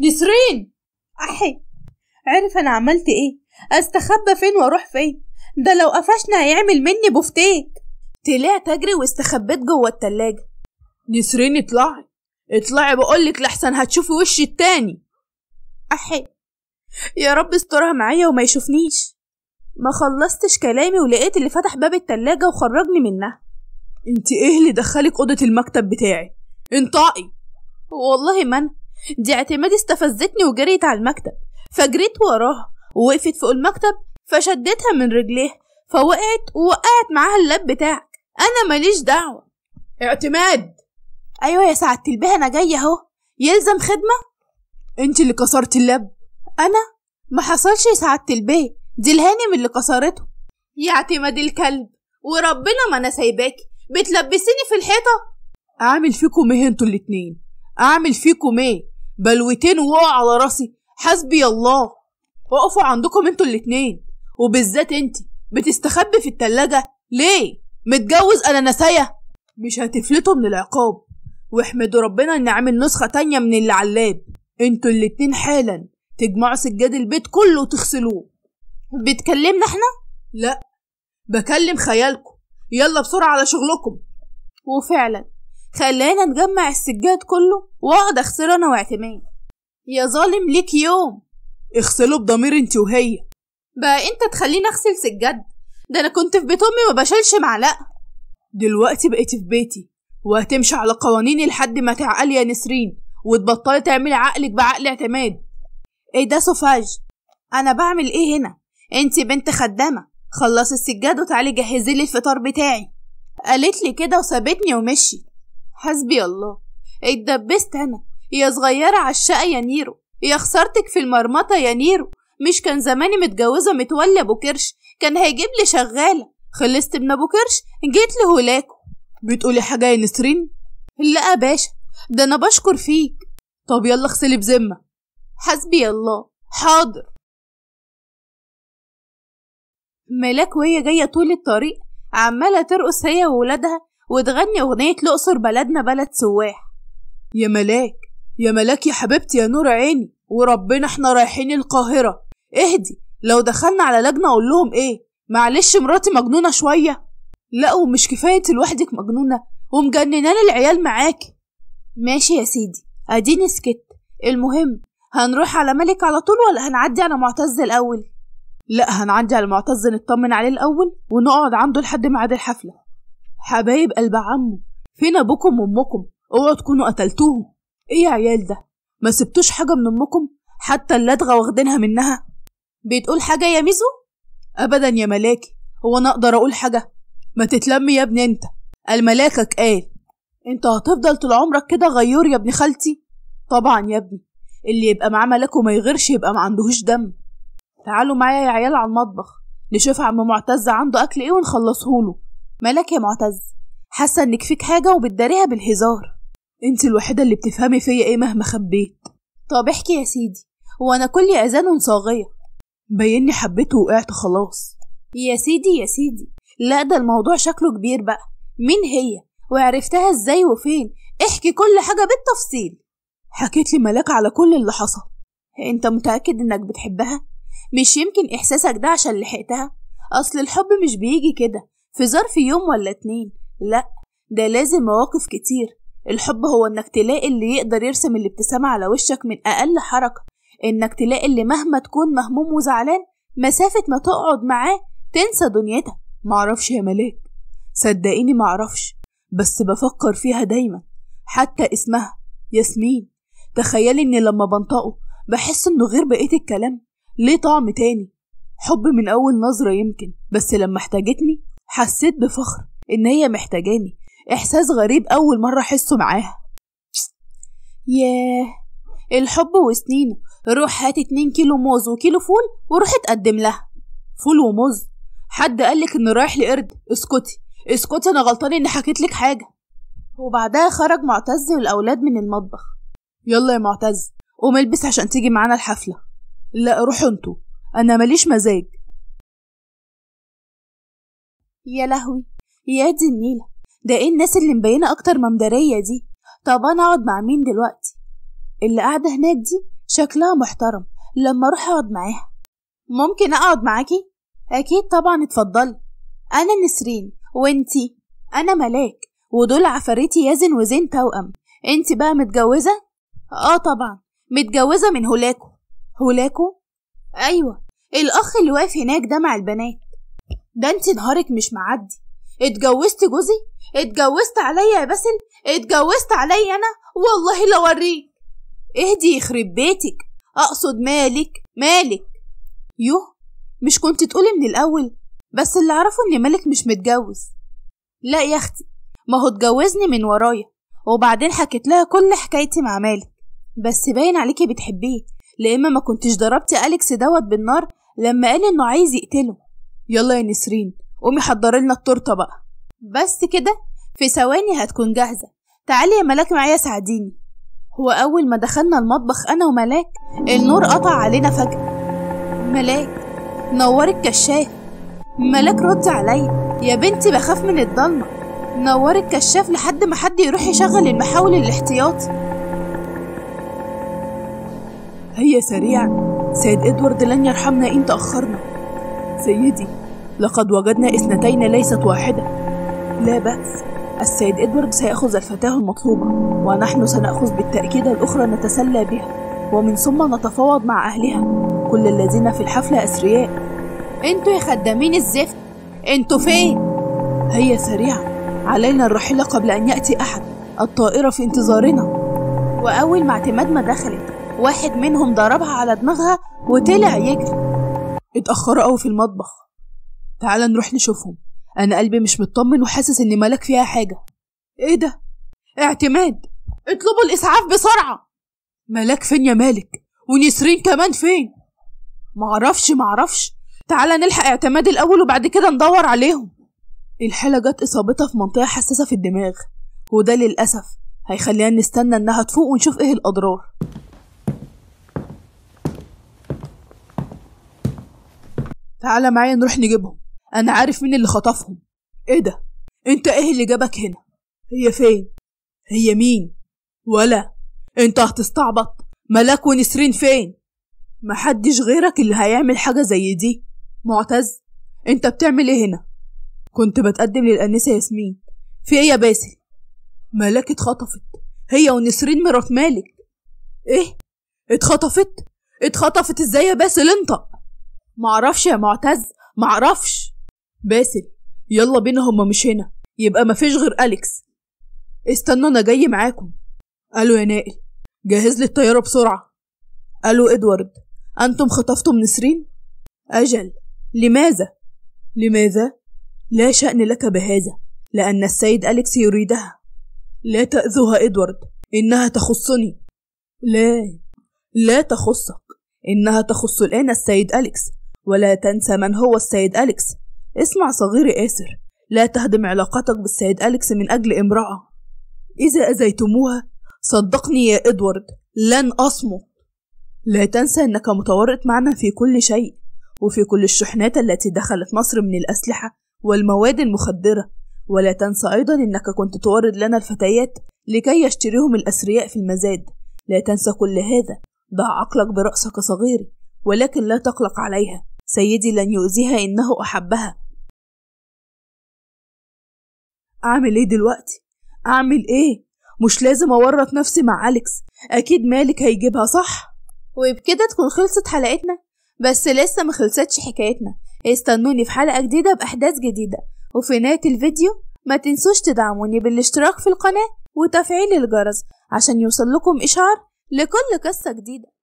نسرين أحي عرف أنا عملت إيه أستخبى فين وأروح فين ده لو قفشنا هيعمل مني بفتيك طلعت أجري واستخبيت جوه التلاجة نسرين اطلعي اطلعي بقولك لحسن هتشوفي وشي التاني أحي يا رب استرها معايا وما يشوفنيش ما خلصتش كلامي ولقيت اللي فتح باب التلاجة وخرجني منها انت ايه اللي دخلك اوضة المكتب بتاعي انطقي والله ما انا دي اعتمادي استفزتني وجريت على المكتب فجريت وراها ووقفت فوق المكتب فشدتها من رجليها فوقعت ووقعت معاها اللاب بتاعك انا ماليش دعوه اعتماد ايوه يا سعاده انا جايه اهو يلزم خدمه انت اللي كسرت اللاب انا ما حصلش يا سعاده البيه دي الهانم اللي كسرته يا اعتماد الكلب وربنا ما انا سايباكي بتلبسيني في الحيطه اعمل فيكم ايه انتوا الاتنين اعمل فيكم ايه بلوتين وقع على راسي حسبي الله وقفوا عندكم انتوا الاتنين وبالذات انت بتستخبي في التلاجة ليه متجوز انا اناناسية مش هتفلتوا من العقاب واحمدوا ربنا ان عامل نسخة تانية من اللي علاب انتوا الاتنين حالا تجمعوا سجاد البيت كله وتغسلوه بتكلمنا احنا؟ لا بكلم خيالكم يلا بسرعة على شغلكم وفعلا خلانا نجمع السجاد كله وأقعد أغسله أنا واعتماد يا ظالم ليك يوم اغسله بضمير انت وهي بقى انت تخليني اغسل سجاد ده انا كنت في بيت امي وبشلش معلقه دلوقتي بقيت في بيتي وهتمشي على قوانيني لحد ما تعقلي يا نسرين وتبطلي تعملي عقلك بعقل اعتماد ايه ده سوفاج انا بعمل ايه هنا انت بنت خدامه خلصي السجاد وتعالي جهزي لي الفطار بتاعي قالت لي كده وسابتني ومشيت حسبي الله اتدبست أنا يا صغيرة عشقة يا نيرو يا خسارتك في المرمطة يا نيرو مش كان زماني متجوزة متولى أبو كرش كان هيجيب لي شغالة خلصت من أبو كرش جيت لهولاكو بتقولي حاجة يا نسرين؟ لا باشا ده أنا بشكر فيك طب يلا اغسلي بذمة حسبي الله حاضر ملاك وهي جاية طول الطريق عمالة ترقص هي وولادها وتغني أغنية الأقصر بلدنا بلد سواح يا ملاك يا ملاك يا حبيبتي يا نور عيني وربنا احنا رايحين القاهرة اهدي لو دخلنا على لجنة أقول لهم ايه معلش مراتي مجنونة شوية لا ومش كفاية لوحدك مجنونة ومجننان العيال معاكي ماشي يا سيدي اديني سكت المهم هنروح على ملك على طول ولا هنعدي على معتز الأول؟ لا هنعدي على معتز نطمن عليه الأول ونقعد عنده لحد ميعاد الحفلة حبايب قلب عمه فين ابوكم وامكم اوعوا تكونوا قتلتوهم ايه يا عيال ده ما سبتوش حاجه من امكم حتى اللدغه واخدينها منها بتقول حاجه يا ميزو ابدا يا ملاكي هو انا اقدر اقول حاجه ما تتلم يا ابني انت الملاكك قال انت هتفضل طول عمرك كده غيور يا ابن خالتي طبعا يا ابني اللي يبقى معاه ملاك وما يغيرش يبقى ما عندهوش دم تعالوا معايا يا عيال على المطبخ نشوف عم معتز عنده اكل ايه ونخلصهوله مالك يا معتز حاسه انك فيك حاجه وبتداريها بالهزار انت الوحيده اللي بتفهمي فيا ايه مهما خبيت طب احكي يا سيدي هو انا كلي اذان صاغيه بيني حبيته وقعت خلاص يا سيدي يا سيدي لا ده الموضوع شكله كبير بقى مين هي وعرفتها ازاي وفين احكي كل حاجه بالتفصيل حكيت لي ملاك على كل اللي حصل انت متاكد انك بتحبها مش يمكن احساسك ده عشان لحقتها اصل الحب مش بيجي كده في ظرف يوم ولا اتنين لأ ده لازم مواقف كتير الحب هو إنك تلاقي اللي يقدر يرسم الابتسامة على وشك من أقل حركة إنك تلاقي اللي مهما تكون مهموم وزعلان مسافة ما تقعد معاه تنسى دنيتك معرفش يا ملاك صدقيني معرفش بس بفكر فيها دايما حتى اسمها ياسمين تخيلي إني لما بنطقه بحس إنه غير بقية الكلام ليه طعم تاني حب من أول نظرة يمكن بس لما احتاجتني حسيت بفخر إن هي محتاجاني إحساس غريب أول مرة أحسه معاها ياه الحب وسنينه روح هات اتنين كيلو موز وكيلو فول وروح اتقدم لها فول وموز حد قالك انه رايح لقرد اسكتي اسكتي انا غلطان اني حكيت لك حاجه وبعدها خرج معتز والاولاد من المطبخ يلا يا معتز قوم البس عشان تيجي معانا الحفله لا روحوا انتوا انا ماليش مزاج يا لهوي يا دي النيلة ده ايه الناس اللي مبينة اكتر ممدرية دي طب انا اقعد مع مين دلوقتي اللي قاعدة هناك دي شكلها محترم لما اروح اقعد معاها ممكن اقعد معاكي اكيد طبعا اتفضلي انا نسرين وانتي انا ملاك ودول عفاريتي يزن وزين توأم انتي بقى متجوزة اه طبعا متجوزة من هولاكو هولاكو ايوه الاخ اللي واقف هناك ده مع البنات ده انت نهارك مش معدي اتجوزت جوزي اتجوزت عليا يا باسل اتجوزت عليا انا والله لا اوريك اهدي يخرب بيتك اقصد مالك مالك يوه مش كنت تقولي من الاول بس اللي اعرفه ان مالك مش متجوز لا يا اختي ما هو اتجوزني من ورايا وبعدين حكيت لها كل حكايتي مع مالك بس باين عليكي بتحبيه لاما ما كنتش ضربتي اليكس دوت بالنار لما قال انه عايز يقتله يلا يا نسرين قومي حضري لنا التورته بقى بس كده في ثواني هتكون جاهزه تعالي يا ملاك معايا ساعديني هو اول ما دخلنا المطبخ انا وملاك النور قطع علينا فجاه ملاك نوري الكشاف ملاك رد عليا يا بنتي بخاف من الضلمه نوري الكشاف لحد ما حد يروح يشغل المحاول الاحتياطي هيا سريعا سيد ادوارد لن يرحمنا ان تاخرنا سيدي لقد وجدنا اثنتين ليست واحدة لا بأس السيد إدوارد سيأخذ الفتاة المطلوبة ونحن سنأخذ بالتأكيد الأخرى نتسلى بها ومن ثم نتفاوض مع أهلها كل الذين في الحفلة أثرياء انتوا يا خدامين الزفت انتوا فين؟ هيا سريعا علينا الرحيل قبل أن يأتي أحد الطائرة في انتظارنا وأول ما اعتماد ما دخلت واحد منهم ضربها على دماغها وطلع يجري اتأخروا أوي في المطبخ تعالى نروح نشوفهم أنا قلبي مش مطمن وحاسس إن مالك فيها حاجة إيه ده؟ اعتماد اطلبوا الإسعاف بسرعة مالك فين يا مالك؟ ونسرين كمان فين؟ معرفش معرفش تعالى نلحق اعتماد الأول وبعد كده ندور عليهم الحالة جت إصابتها في منطقة حساسة في الدماغ وده للأسف هيخلينا نستنى إنها تفوق ونشوف إيه الأضرار تعالى معايا نروح نجيبهم انا عارف مين اللي خطفهم ايه ده انت ايه اللي جابك هنا هي فين هي مين ولا انت هتستعبط ملاك ونسرين فين محدش غيرك اللي هيعمل حاجة زي دي معتز انت بتعمل ايه هنا كنت بتقدم للأنسة ياسمين في ايه يا باسل ملاك اتخطفت هي ونسرين مرات مالك ايه اتخطفت اتخطفت ازاي يا باسل انت معرفش يا معتز معرفش باسل يلا بينا هما مش هنا يبقى مفيش غير أليكس استنوا أنا جاي معاكم قالوا يا نائل جهز لي الطيارة بسرعة قالوا إدوارد أنتم خطفتم نسرين أجل لماذا لماذا لا شأن لك بهذا لأن السيد أليكس يريدها لا تأذوها إدوارد إنها تخصني لا لا تخصك إنها تخص الآن السيد أليكس ولا تنسى من هو السيد أليكس اسمع صغيري آسر لا تهدم علاقتك بالسيد أليكس من أجل امرأة إذا أذيتموها صدقني يا إدوارد لن أصمت لا تنسى أنك متورط معنا في كل شيء وفي كل الشحنات التي دخلت مصر من الأسلحة والمواد المخدرة ولا تنسى أيضا أنك كنت تورد لنا الفتيات لكي يشتريهم الأثرياء في المزاد لا تنسى كل هذا ضع عقلك برأسك صغيري ولكن لا تقلق عليها سيدي لن يؤذيها إنه أحبها أعمل إيه دلوقتي؟ أعمل إيه؟ مش لازم أورط نفسي مع أليكس أكيد مالك هيجيبها صح؟ وبكده تكون خلصت حلقتنا بس لسه ما خلصتش حكايتنا استنوني في حلقة جديدة بأحداث جديدة وفي نهاية الفيديو ما تنسوش تدعموني بالاشتراك في القناة وتفعيل الجرس عشان يوصل لكم إشعار لكل قصة جديدة